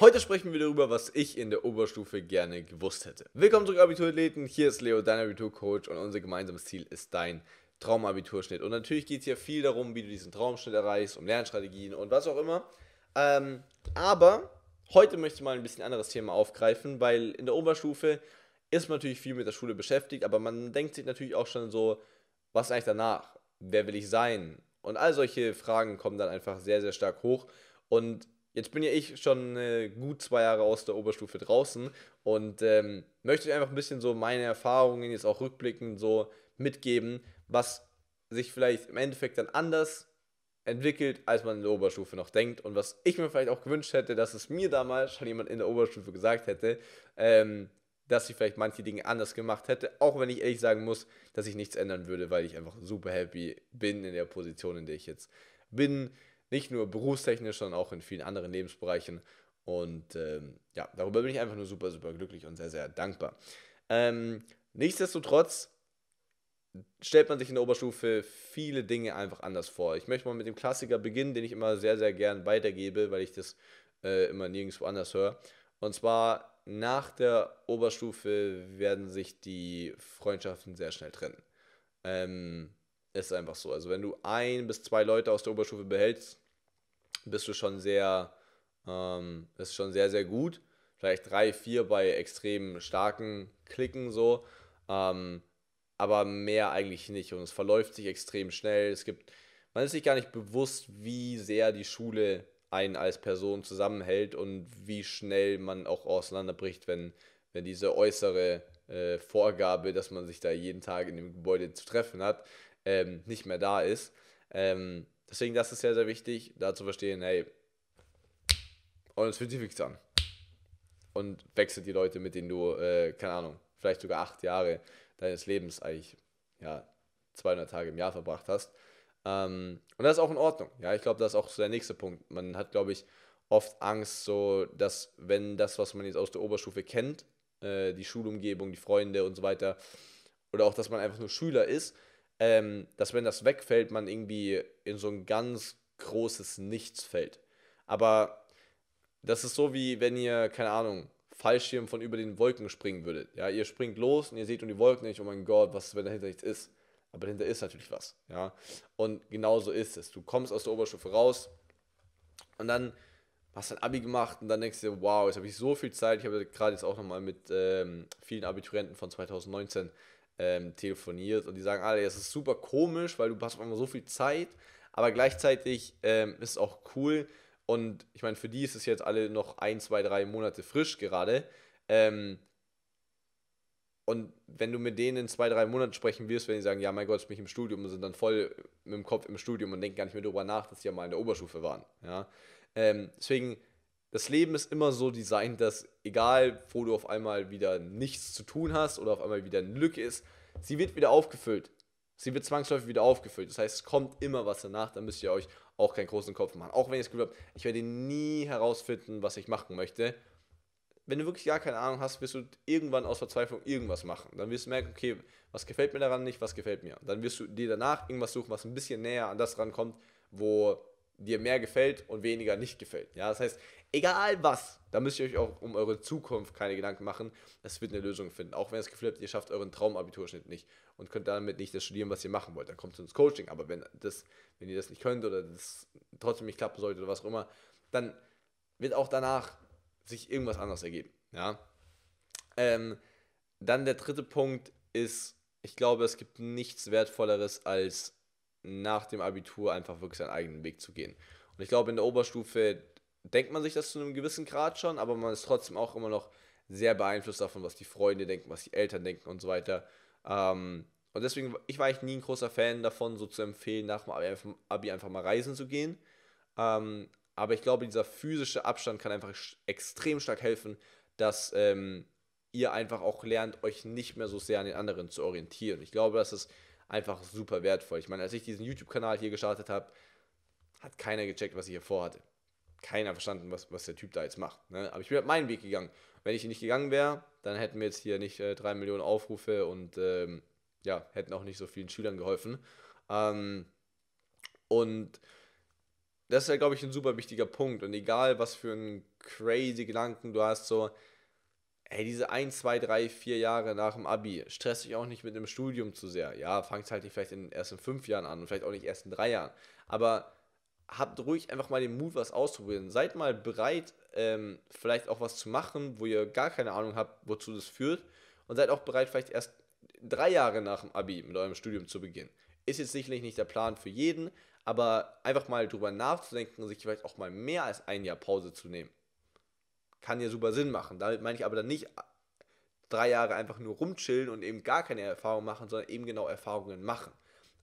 Heute sprechen wir darüber, was ich in der Oberstufe gerne gewusst hätte. Willkommen zurück, Abiturathleten. Hier ist Leo, dein Abiturcoach, und unser gemeinsames Ziel ist dein Traumabiturschnitt. Und natürlich geht es hier viel darum, wie du diesen Traumschnitt erreichst, um Lernstrategien und was auch immer. Ähm, aber heute möchte ich mal ein bisschen anderes Thema aufgreifen, weil in der Oberstufe ist man natürlich viel mit der Schule beschäftigt, aber man denkt sich natürlich auch schon so, was eigentlich danach? Wer will ich sein? Und all solche Fragen kommen dann einfach sehr, sehr stark hoch. Und jetzt bin ja ich schon äh, gut zwei Jahre aus der Oberstufe draußen und ähm, möchte einfach ein bisschen so meine Erfahrungen jetzt auch rückblickend so mitgeben, was sich vielleicht im Endeffekt dann anders entwickelt, als man in der Oberstufe noch denkt und was ich mir vielleicht auch gewünscht hätte, dass es mir damals schon jemand in der Oberstufe gesagt hätte, ähm, dass ich vielleicht manche Dinge anders gemacht hätte, auch wenn ich ehrlich sagen muss, dass ich nichts ändern würde, weil ich einfach super happy bin in der Position, in der ich jetzt bin nicht nur berufstechnisch, sondern auch in vielen anderen Lebensbereichen. Und ähm, ja, darüber bin ich einfach nur super, super glücklich und sehr, sehr dankbar. Ähm, nichtsdestotrotz stellt man sich in der Oberstufe viele Dinge einfach anders vor. Ich möchte mal mit dem Klassiker beginnen, den ich immer sehr, sehr gern weitergebe, weil ich das äh, immer nirgendwo anders höre. Und zwar nach der Oberstufe werden sich die Freundschaften sehr schnell trennen. Ähm, ist einfach so. Also wenn du ein bis zwei Leute aus der Oberstufe behältst, bist du schon sehr, ähm, ist schon sehr, sehr gut. Vielleicht drei, vier bei extrem starken Klicken so. Ähm, aber mehr eigentlich nicht. Und es verläuft sich extrem schnell. Es gibt, man ist sich gar nicht bewusst, wie sehr die Schule einen als Person zusammenhält und wie schnell man auch auseinanderbricht, wenn, wenn diese äußere äh, Vorgabe, dass man sich da jeden Tag in dem Gebäude zu treffen hat, ähm, nicht mehr da ist. Ähm, Deswegen, das ist sehr, sehr wichtig, da zu verstehen, hey, und es fühlt sich wirklich an. Und wechselt die Leute, mit denen du, äh, keine Ahnung, vielleicht sogar acht Jahre deines Lebens eigentlich, ja, 200 Tage im Jahr verbracht hast. Ähm, und das ist auch in Ordnung. Ja, ich glaube, das ist auch so der nächste Punkt. Man hat, glaube ich, oft Angst, so, dass wenn das, was man jetzt aus der Oberstufe kennt, äh, die Schulumgebung, die Freunde und so weiter, oder auch, dass man einfach nur Schüler ist, ähm, dass wenn das wegfällt, man irgendwie in so ein ganz großes Nichts fällt. Aber das ist so wie wenn ihr, keine Ahnung, Fallschirm von über den Wolken springen würdet. Ja, ihr springt los und ihr seht um die Wolken nicht, oh mein Gott, was ist, wenn dahinter nichts ist? Aber dahinter ist natürlich was, ja. Und genau so ist es. Du kommst aus der Oberstufe raus und dann hast du ein Abi gemacht und dann denkst du dir, wow, jetzt habe ich so viel Zeit. Ich habe gerade jetzt auch nochmal mit ähm, vielen Abiturienten von 2019 ähm, telefoniert und die sagen alle, es ist super komisch, weil du hast auf einmal so viel Zeit, aber gleichzeitig ähm, ist es auch cool und ich meine, für die ist es jetzt alle noch ein, zwei, drei Monate frisch gerade. Ähm, und wenn du mit denen in zwei, drei Monaten sprechen wirst, wenn die sagen, ja, mein Gott, ich bin im Studium und sind dann voll mit dem Kopf im Studium und denken gar nicht mehr darüber nach, dass sie ja mal in der Oberstufe waren. Ja? Ähm, deswegen das Leben ist immer so designt, dass egal, wo du auf einmal wieder nichts zu tun hast oder auf einmal wieder eine Lücke ist, sie wird wieder aufgefüllt. Sie wird zwangsläufig wieder aufgefüllt. Das heißt, es kommt immer was danach, da müsst ihr euch auch keinen großen Kopf machen. Auch wenn ihr es Gefühl habt, ich werde nie herausfinden, was ich machen möchte. Wenn du wirklich gar keine Ahnung hast, wirst du irgendwann aus Verzweiflung irgendwas machen. Dann wirst du merken, okay, was gefällt mir daran nicht, was gefällt mir. Dann wirst du dir danach irgendwas suchen, was ein bisschen näher an das rankommt, wo dir mehr gefällt und weniger nicht gefällt. Ja, das heißt, egal was, da müsst ihr euch auch um eure Zukunft keine Gedanken machen. Es wird eine Lösung finden. Auch wenn ihr das Gefühl habt, ihr schafft euren Traumabiturschnitt nicht und könnt damit nicht das studieren, was ihr machen wollt. Dann kommt es ins Coaching. Aber wenn, das, wenn ihr das nicht könnt oder das trotzdem nicht klappen sollte oder was auch immer, dann wird auch danach sich irgendwas anderes ergeben. Ja. Ähm, dann der dritte Punkt ist, ich glaube, es gibt nichts Wertvolleres als nach dem Abitur einfach wirklich seinen eigenen Weg zu gehen. Und ich glaube, in der Oberstufe denkt man sich das zu einem gewissen Grad schon, aber man ist trotzdem auch immer noch sehr beeinflusst davon, was die Freunde denken, was die Eltern denken und so weiter. Ähm, und deswegen, ich war eigentlich nie ein großer Fan davon, so zu empfehlen, nach dem Abi einfach, mal reisen zu gehen. Ähm, aber ich glaube, dieser physische Abstand kann einfach extrem stark helfen, dass ähm, ihr einfach auch lernt, euch nicht mehr so sehr an den anderen zu orientieren. Ich glaube, dass es einfach super wertvoll. Ich meine, als ich diesen YouTube-Kanal hier gestartet habe, hat keiner gecheckt, was ich hier vorhatte. Keiner verstanden, was, was der Typ da jetzt macht. Ne? Aber ich bin halt meinen Weg gegangen. Wenn ich hier nicht gegangen wäre, dann hätten wir jetzt hier nicht äh, 3 Millionen Aufrufe und ähm, ja, hätten auch nicht so vielen Schülern geholfen. Ähm, und das ist ja, glaube ich, ein super wichtiger Punkt. Und egal, was für einen crazy Gedanken du hast, so, ey, diese 1, 2, 3, 4 Jahre nach dem Abi, stresst euch auch nicht mit dem Studium zu sehr. Ja, fangt halt nicht vielleicht in, erst in fünf Jahren an und vielleicht auch nicht erst in drei Jahren. Aber habt ruhig einfach mal den Mut, was auszuprobieren. Seid mal bereit, ähm, vielleicht auch was zu machen, wo ihr gar keine Ahnung habt, wozu das führt. Und seid auch bereit, vielleicht erst drei Jahre nach dem Abi mit eurem Studium zu beginnen. Ist jetzt sicherlich nicht der Plan für jeden, aber einfach mal drüber nachzudenken, sich vielleicht auch mal mehr als ein Jahr Pause zu nehmen kann ja super Sinn machen. Damit meine ich aber dann nicht drei Jahre einfach nur rumchillen und eben gar keine Erfahrung machen, sondern eben genau Erfahrungen machen,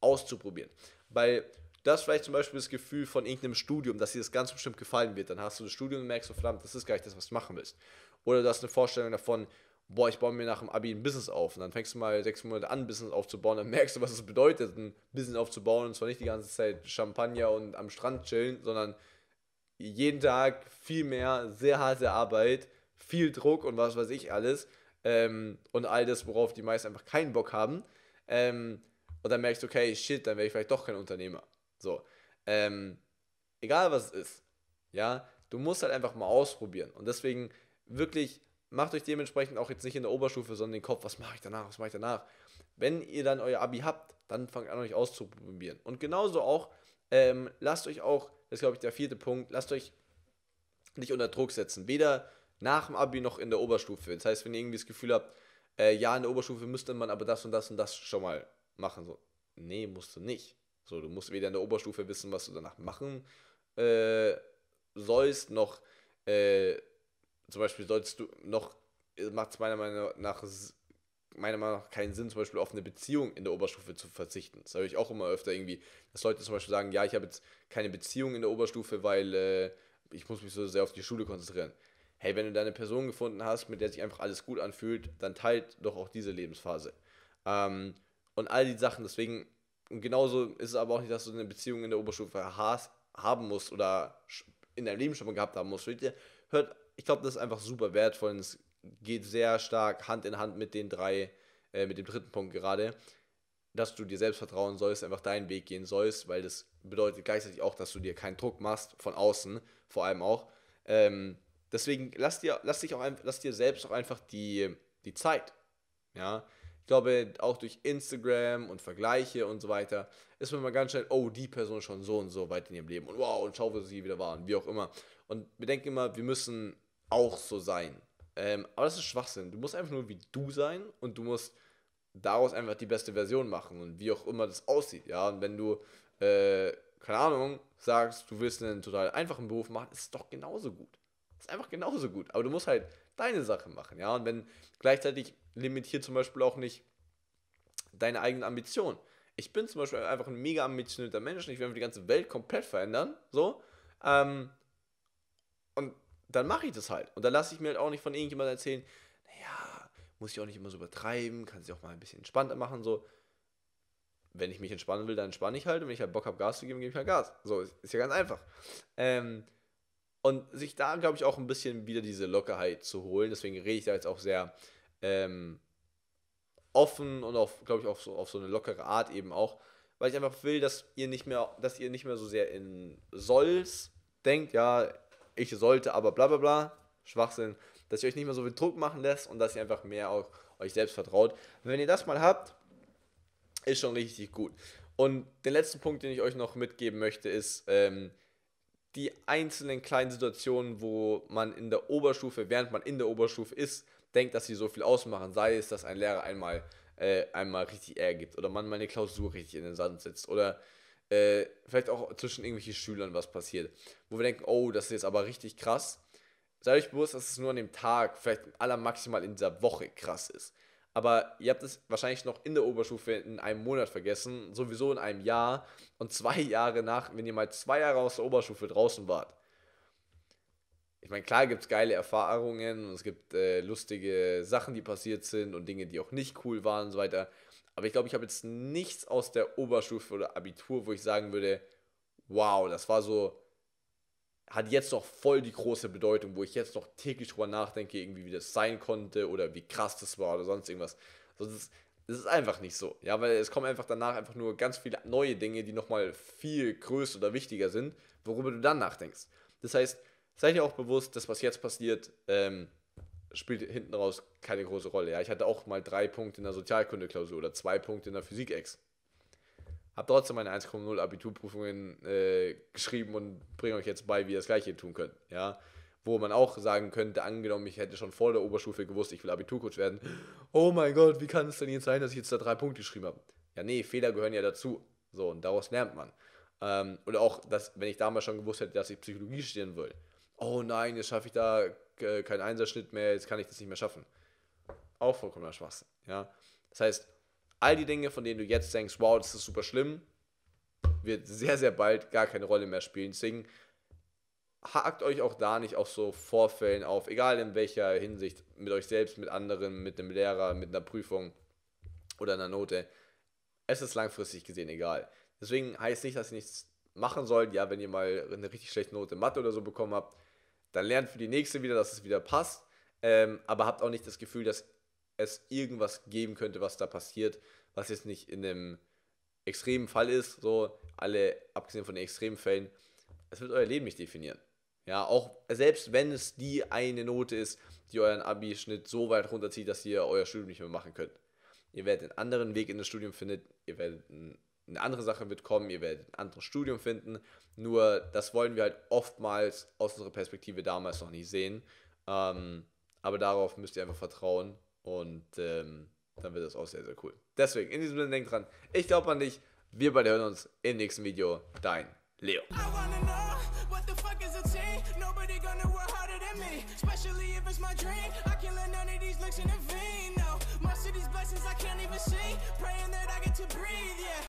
auszuprobieren. Weil das vielleicht zum Beispiel das Gefühl von irgendeinem Studium, dass dir das ganz bestimmt gefallen wird. Dann hast du das Studium und merkst, so verdammt, das ist gar nicht das, was du machen willst. Oder du hast eine Vorstellung davon, boah, ich baue mir nach dem Abi ein Business auf. Und dann fängst du mal sechs Monate an, ein Business aufzubauen. Dann merkst du, was es bedeutet, ein Business aufzubauen. Und zwar nicht die ganze Zeit Champagner und am Strand chillen, sondern jeden Tag viel mehr, sehr harte Arbeit, viel Druck und was weiß ich alles. Ähm, und all das, worauf die meisten einfach keinen Bock haben. Ähm, und dann merkst du, okay, shit, dann wäre ich vielleicht doch kein Unternehmer. So. Ähm, egal was es ist. Ja, du musst halt einfach mal ausprobieren. Und deswegen wirklich macht euch dementsprechend auch jetzt nicht in der Oberstufe, sondern den Kopf, was mache ich danach, was mache ich danach. Wenn ihr dann euer Abi habt, dann fangt an, euch auszuprobieren. Und genauso auch, ähm, lasst euch auch das ist, glaube ich, der vierte Punkt. Lasst euch nicht unter Druck setzen. Weder nach dem Abi noch in der Oberstufe. Das heißt, wenn ihr irgendwie das Gefühl habt, äh, ja, in der Oberstufe müsste man aber das und das und das schon mal machen. So, nee, musst du nicht. So, du musst weder in der Oberstufe wissen, was du danach machen äh, sollst, noch äh, zum Beispiel sollst du noch, macht es meiner Meinung nach meiner Meinung nach keinen Sinn, zum Beispiel auf eine Beziehung in der Oberstufe zu verzichten. Das höre ich auch immer öfter irgendwie, dass Leute zum Beispiel sagen, ja, ich habe jetzt keine Beziehung in der Oberstufe, weil äh, ich muss mich so sehr auf die Schule konzentrieren. Hey, wenn du deine Person gefunden hast, mit der sich einfach alles gut anfühlt, dann teilt doch auch diese Lebensphase. Ähm, und all die Sachen, deswegen, und genauso ist es aber auch nicht, dass du eine Beziehung in der Oberstufe hast, haben musst oder in deinem Leben schon mal gehabt haben musst. Hört, ich glaube, das ist einfach super wertvoll und es geht sehr stark Hand in Hand mit den drei, äh, mit dem dritten Punkt gerade, dass du dir selbst vertrauen sollst, einfach deinen Weg gehen sollst, weil das bedeutet gleichzeitig auch, dass du dir keinen Druck machst, von außen vor allem auch. Ähm, deswegen lass dir, lass, dich auch, ein, lass dir selbst auch einfach die, die Zeit. Ja, ich glaube, auch durch Instagram und Vergleiche und so weiter ist man mal ganz schnell, oh, die Person ist schon so und so weit in ihrem Leben und wow, und schau, wo sie wieder waren, wie auch immer. Und wir denken immer, wir müssen auch so sein. Ähm, aber das ist Schwachsinn. Du musst einfach nur wie du sein und du musst daraus einfach die beste Version machen und wie auch immer das aussieht. Ja, und wenn du, äh, keine Ahnung, sagst, du willst einen total einfachen Beruf machen, ist es doch genauso gut. Ist einfach genauso gut. Aber du musst halt deine Sache machen. Ja, und wenn gleichzeitig limitiert zum Beispiel auch nicht deine eigenen Ambitionen. Ich bin zum Beispiel einfach ein mega ambitionierter Mensch und ich will die ganze Welt komplett verändern. So. Ähm, und dann mache ich das halt. Und dann lasse ich mir halt auch nicht von irgendjemandem erzählen, naja, muss ich auch nicht immer so übertreiben, kann sich auch mal ein bisschen entspannter machen, so. Wenn ich mich entspannen will, dann entspanne ich halt. Und wenn ich halt Bock habe, Gas zu geben, gebe ich halt Gas. So, ist, ist ja ganz einfach. Ähm, und sich da, glaube ich, auch ein bisschen wieder diese Lockerheit zu holen. Deswegen rede ich da jetzt auch sehr ähm, offen und auf, glaube ich, auch so, auf so eine lockere Art eben auch. Weil ich einfach will, dass ihr nicht mehr, dass ihr nicht mehr so sehr in Solls denkt, ja, ich sollte, aber bla bla bla, Schwachsinn, dass ihr euch nicht mehr so viel Druck machen lässt und dass ihr einfach mehr auch euch selbst vertraut. wenn ihr das mal habt, ist schon richtig gut. Und den letzten Punkt, den ich euch noch mitgeben möchte, ist ähm, die einzelnen kleinen Situationen, wo man in der Oberstufe, während man in der Oberstufe ist, denkt, dass sie so viel ausmachen. Sei es, dass ein Lehrer einmal, äh, einmal richtig Ärger gibt oder man meine Klausur richtig in den Sand setzt oder äh, vielleicht auch zwischen irgendwelchen Schülern was passiert, wo wir denken, oh, das ist jetzt aber richtig krass. Seid euch bewusst, dass es nur an dem Tag, vielleicht allermaximal in dieser Woche krass ist. Aber ihr habt es wahrscheinlich noch in der Oberstufe in einem Monat vergessen, sowieso in einem Jahr und zwei Jahre nach, wenn ihr mal zwei Jahre aus der Oberstufe draußen wart. Ich meine, klar gibt es geile Erfahrungen und es gibt äh, lustige Sachen, die passiert sind und Dinge, die auch nicht cool waren und so weiter. Aber ich glaube, ich habe jetzt nichts aus der Oberstufe oder Abitur, wo ich sagen würde, wow, das war so, hat jetzt noch voll die große Bedeutung, wo ich jetzt noch täglich drüber nachdenke, irgendwie wie das sein konnte oder wie krass das war oder sonst irgendwas. Also das, das ist einfach nicht so. Ja, weil es kommen einfach danach einfach nur ganz viele neue Dinge, die nochmal viel größer oder wichtiger sind, worüber du dann nachdenkst. Das heißt, sei dir auch bewusst, dass was jetzt passiert, ähm, spielt hinten raus keine große Rolle. Ja, ich hatte auch mal drei Punkte in der Sozialkunde-Klausur oder zwei Punkte in der Physik-Ex. Hab trotzdem meine 1,0 Abiturprüfungen äh, geschrieben und bringe euch jetzt bei, wie ihr das Gleiche tun könnt. Ja, wo man auch sagen könnte, angenommen, ich hätte schon vor der Oberstufe gewusst, ich will Abiturcoach werden. Oh mein Gott, wie kann es denn jetzt sein, dass ich jetzt da drei Punkte geschrieben habe? Ja, nee, Fehler gehören ja dazu. So, und daraus lernt man. Ähm, oder auch, dass, wenn ich damals schon gewusst hätte, dass ich Psychologie studieren will. Oh nein, jetzt schaffe ich da äh, keinen Einserschnitt mehr, jetzt kann ich das nicht mehr schaffen. Auch vollkommener Schwachsinn. Ja? Das heißt, all die Dinge, von denen du jetzt denkst, wow, das ist super schlimm, wird sehr, sehr bald gar keine Rolle mehr spielen. Deswegen hakt euch auch da nicht auf so Vorfällen auf, egal in welcher Hinsicht, mit euch selbst, mit anderen, mit einem Lehrer, mit einer Prüfung oder einer Note. Es ist langfristig gesehen egal. Deswegen heißt nicht, dass ihr nichts machen sollt. Ja, wenn ihr mal eine richtig schlechte Note Mathe oder so bekommen habt, dann lernt für die nächste wieder, dass es wieder passt, ähm, aber habt auch nicht das Gefühl, dass es irgendwas geben könnte, was da passiert, was jetzt nicht in einem extremen Fall ist, so alle, abgesehen von den extremen Fällen, es wird euer Leben nicht definieren. Ja, auch selbst wenn es die eine Note ist, die euren Abi-Schnitt so weit runterzieht, dass ihr euer Studium nicht mehr machen könnt. Ihr werdet einen anderen Weg in das Studium finden, ihr werdet einen eine andere Sache wird kommen, ihr werdet ein anderes Studium finden. Nur das wollen wir halt oftmals aus unserer Perspektive damals noch nie sehen. Ähm, aber darauf müsst ihr einfach vertrauen und ähm, dann wird das auch sehr, sehr cool. Deswegen, in diesem Sinne, denkt dran, ich glaube an dich. Wir beide hören uns im nächsten Video. Dein Leo.